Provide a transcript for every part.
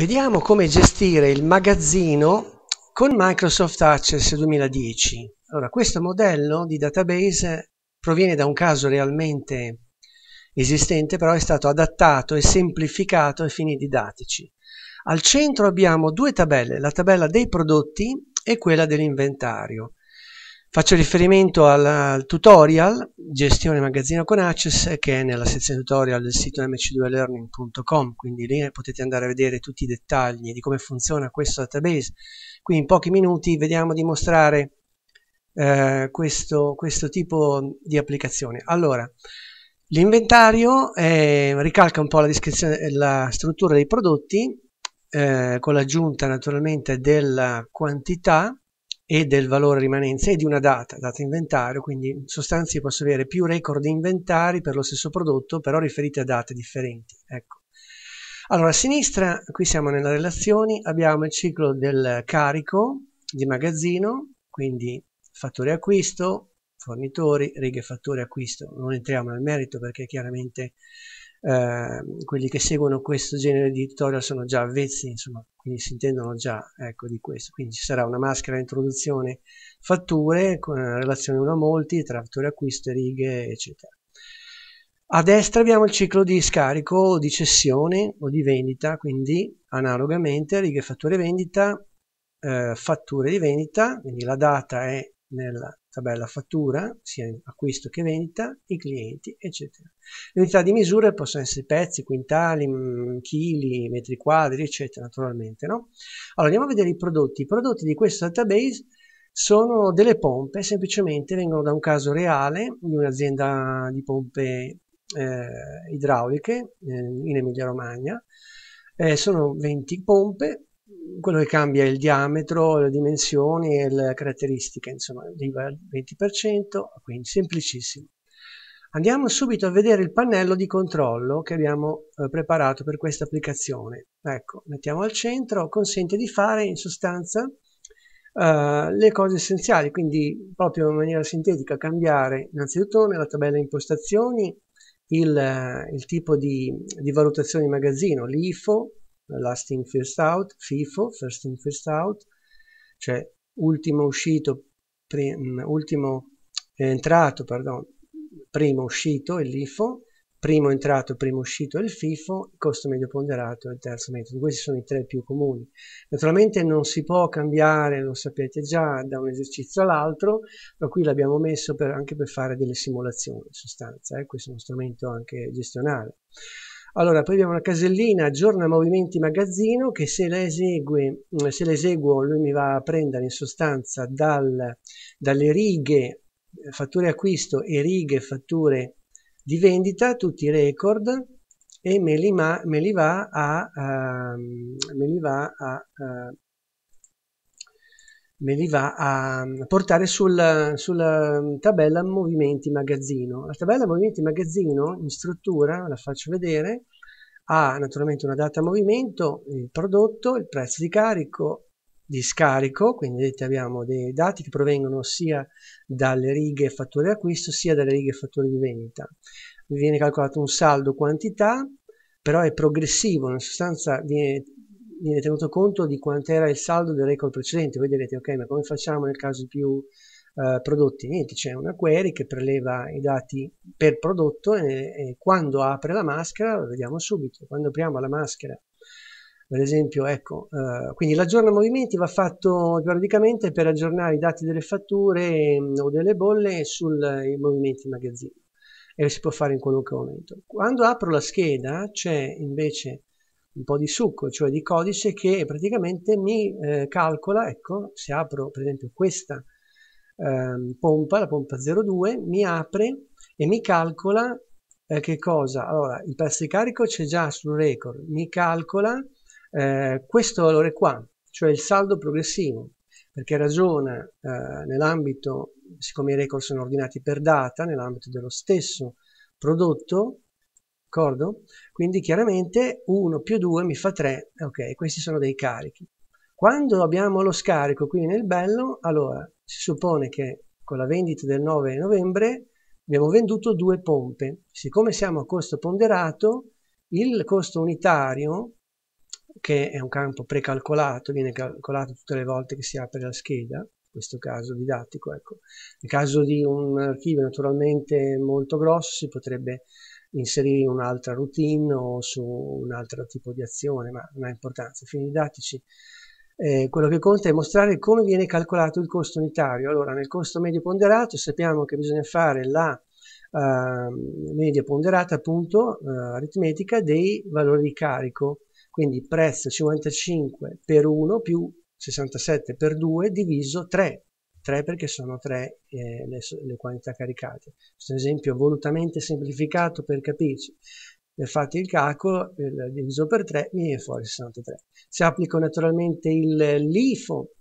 Vediamo come gestire il magazzino con Microsoft Access 2010. Allora, questo modello di database proviene da un caso realmente esistente, però è stato adattato e semplificato ai fini didattici. Al centro abbiamo due tabelle, la tabella dei prodotti e quella dell'inventario. Faccio riferimento al tutorial gestione magazzino con Access che è nella sezione tutorial del sito mc2learning.com quindi lì potete andare a vedere tutti i dettagli di come funziona questo database qui in pochi minuti vediamo di mostrare eh, questo, questo, tipo di applicazione allora l'inventario eh, ricalca un po' la, la struttura dei prodotti eh, con l'aggiunta naturalmente della quantità e del valore rimanenza e di una data, data inventario, quindi in sostanza io posso avere più record inventari per lo stesso prodotto, però riferiti a date differenti. Ecco. Allora, a sinistra, qui siamo nelle relazioni, abbiamo il ciclo del carico di magazzino, quindi fattore acquisto, fornitori, righe fattore acquisto, non entriamo nel merito perché chiaramente Ehm, quelli che seguono questo genere di tutorial sono già avvezzi, insomma, quindi si intendono già ecco, di questo. Quindi ci sarà una maschera introduzione fatture con eh, relazione 1 a molti, tra fatture acquisto, righe, eccetera. A destra abbiamo il ciclo di scarico o di cessione o di vendita, quindi analogamente righe fatture vendita, eh, fatture di vendita, quindi la data è nella tabella fattura, sia acquisto che vendita, i clienti, eccetera. Le unità di misura possono essere pezzi, quintali, mm, chili, metri quadri, eccetera, naturalmente. No? Allora andiamo a vedere i prodotti. I prodotti di questo database sono delle pompe, semplicemente vengono da un caso reale di un'azienda di pompe eh, idrauliche eh, in Emilia Romagna. Eh, sono 20 pompe quello che cambia è il diametro, le dimensioni e le caratteristiche, insomma, l'IVA 20%, quindi semplicissimo. Andiamo subito a vedere il pannello di controllo che abbiamo eh, preparato per questa applicazione. Ecco, mettiamo al centro, consente di fare in sostanza eh, le cose essenziali, quindi proprio in maniera sintetica cambiare innanzitutto nella tabella impostazioni il, il tipo di, di valutazione di magazzino, l'IFO, last in first out, FIFO, first in first out, cioè ultimo uscito, prim, mm, ultimo eh, entrato, pardon, primo uscito è l'IFO, primo entrato, primo uscito è il FIFO, costo medio ponderato è il terzo metodo. Questi sono i tre più comuni. Naturalmente non si può cambiare, lo sapete già, da un esercizio all'altro, ma qui l'abbiamo messo per, anche per fare delle simulazioni in sostanza, eh? questo è uno strumento anche gestionale. Allora, poi abbiamo una casellina aggiorna movimenti magazzino che se la esegue, mm, se la eseguo lui mi va a prendere in sostanza dal, dalle righe eh, fatture acquisto e righe fatture di vendita, tutti i record e me li, ma, me li va a, uh, me li va a eh, me li va a mm, portare sul, sulla mm, tabella movimenti magazzino. La tabella movimenti magazzino in struttura, la faccio vedere, ha naturalmente una data movimento, il prodotto, il prezzo di carico, di scarico, quindi vedete abbiamo dei dati che provengono sia dalle righe fattore acquisto sia dalle righe fattore di vendita. Vi viene calcolato un saldo quantità, però è progressivo, in sostanza viene viene tenuto conto di quant'era il saldo del record precedente. Voi direte, ok, ma come facciamo nel caso di più eh, prodotti? Niente, c'è una query che preleva i dati per prodotto e, e quando apre la maschera lo vediamo subito. Quando apriamo la maschera per esempio, ecco, eh, quindi l'aggiorna movimenti va fatto periodicamente per aggiornare i dati delle fatture mm, o delle bolle sui eh, movimenti in magazzino e si può fare in qualunque momento. Quando apro la scheda c'è invece un po' di succo, cioè di codice che praticamente mi eh, calcola, ecco, se apro per esempio questa eh, pompa, la pompa 02, mi apre e mi calcola eh, che cosa? Allora, il prezzo di carico c'è già sul record, mi calcola eh, questo valore qua, cioè il saldo progressivo, perché ragiona eh, nell'ambito, siccome i record sono ordinati per data, nell'ambito dello stesso prodotto, d'accordo? Quindi chiaramente 1 più 2 mi fa 3, ok, questi sono dei carichi. Quando abbiamo lo scarico qui nel bello, allora si suppone che con la vendita del 9 novembre abbiamo venduto due pompe. Siccome siamo a costo ponderato, il costo unitario, che è un campo precalcolato, viene calcolato tutte le volte che si apre la scheda, in questo caso didattico. Ecco. Nel caso di un archivio naturalmente molto grosso si potrebbe inserire in un'altra routine o su un altro tipo di azione, ma non ha importanza, fini didattici. Eh, quello che conta è mostrare come viene calcolato il costo unitario. Allora, nel costo medio ponderato sappiamo che bisogna fare la uh, media ponderata, appunto, uh, aritmetica dei valori di carico, quindi prezzo 55 per 1 più 67 per 2 diviso 3, 3 perché sono 3 eh, le, le, quantità caricate. Questo è un esempio volutamente semplificato per capirci. Per fate il calcolo, il diviso per 3 mi viene fuori 63. Se applico naturalmente il, l'IFO,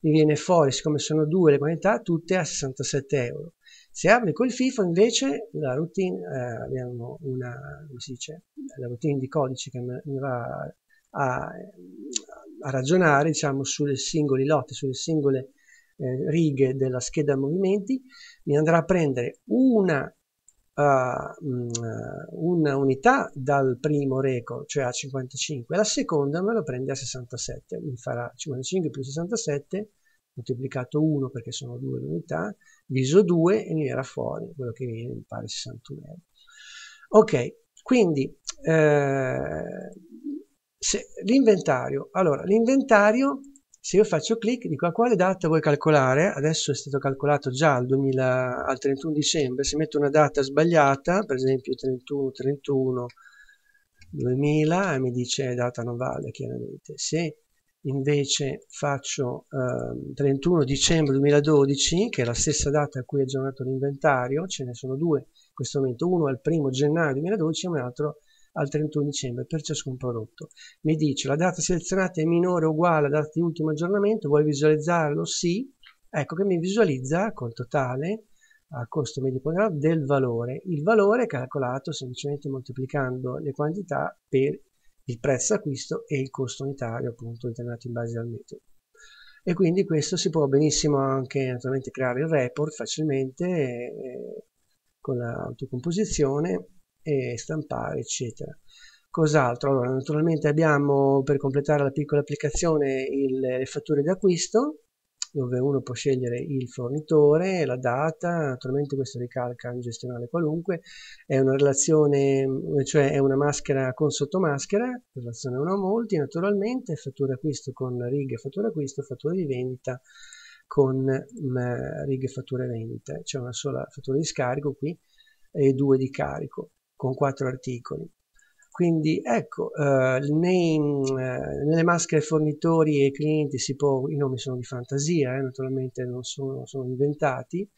mi viene fuori, siccome sono due le quantità, tutte a 67 euro. Se applico il FIFO invece la routine, eh, abbiamo una, come si dice, la routine di codice che mi va a, a, a ragionare diciamo, sulle singole lotte, sulle singole eh, righe della scheda movimenti, mi andrà a prendere una, uh, una unità dal primo record, cioè a 55, la seconda me la prende a 67, mi farà 55 più 67 moltiplicato 1 perché sono due unità, diviso 2 e mi era fuori quello che viene, mi pare 61 euro. Ok, quindi eh, l'inventario, allora l'inventario se io faccio clic dico a quale data vuoi calcolare adesso è stato calcolato già al, 2000, al 31 dicembre se metto una data sbagliata per esempio 31 31 2000 e mi dice eh, data non vale chiaramente se invece faccio eh, 31 dicembre 2012 che è la stessa data a cui è aggiornato l'inventario ce ne sono due in questo momento uno è il primo gennaio 2012 e un altro è al 31 dicembre per ciascun prodotto. Mi dice la data selezionata è minore o uguale alla data di ultimo aggiornamento, vuoi visualizzarlo? Sì. Ecco che mi visualizza col totale a costo medio quadrato del valore. Il valore è calcolato semplicemente moltiplicando le quantità per il prezzo acquisto e il costo unitario appunto determinato in base al metodo. E quindi questo si può benissimo anche naturalmente creare il report facilmente eh, con l'autocomposizione e stampare eccetera cos'altro allora naturalmente abbiamo per completare la piccola applicazione il, le fatture d'acquisto dove uno può scegliere il fornitore, la data, naturalmente questo ricalca un gestionale qualunque, è una relazione, cioè è una maschera con sottomaschera, relazione 1 a molti naturalmente, fattura acquisto con righe fattura acquisto, fattura di venta con mm, righe fatture venta, c'è una sola fattura di scarico qui e due di carico con quattro articoli. Quindi ecco, eh, nei, eh, nelle maschere fornitori e clienti si può, i nomi sono di fantasia, eh, naturalmente non sono, sono, inventati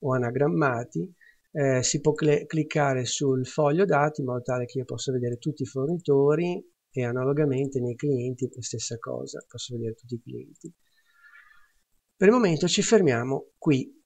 o anagrammati, eh, si può cl cliccare sul foglio dati in modo tale che io possa vedere tutti i fornitori e analogamente nei clienti la stessa cosa, posso vedere tutti i clienti. Per il momento ci fermiamo qui.